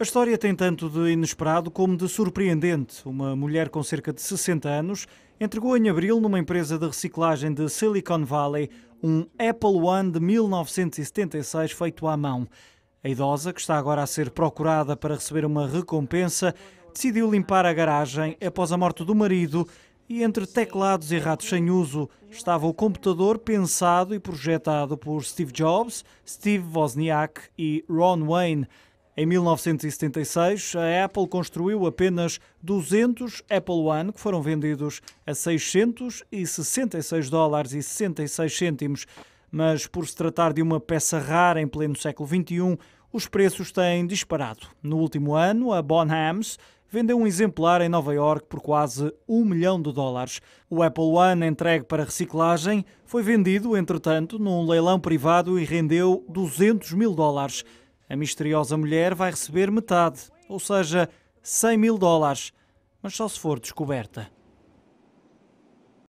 A história tem tanto de inesperado como de surpreendente. Uma mulher com cerca de 60 anos entregou em abril numa empresa de reciclagem de Silicon Valley um Apple One de 1976 feito à mão. A idosa, que está agora a ser procurada para receber uma recompensa, decidiu limpar a garagem após a morte do marido e entre teclados e ratos sem uso estava o computador pensado e projetado por Steve Jobs, Steve Wozniak e Ron Wayne. Em 1976, a Apple construiu apenas 200 Apple One, que foram vendidos a 666 dólares e 66 cêntimos. Mas por se tratar de uma peça rara em pleno século XXI, os preços têm disparado. No último ano, a Bonhams vendeu um exemplar em Nova York por quase um milhão de dólares. O Apple One, entregue para reciclagem, foi vendido, entretanto, num leilão privado e rendeu 200 mil dólares. A misteriosa mulher vai receber metade, ou seja, 100 mil dólares, mas só se for descoberta.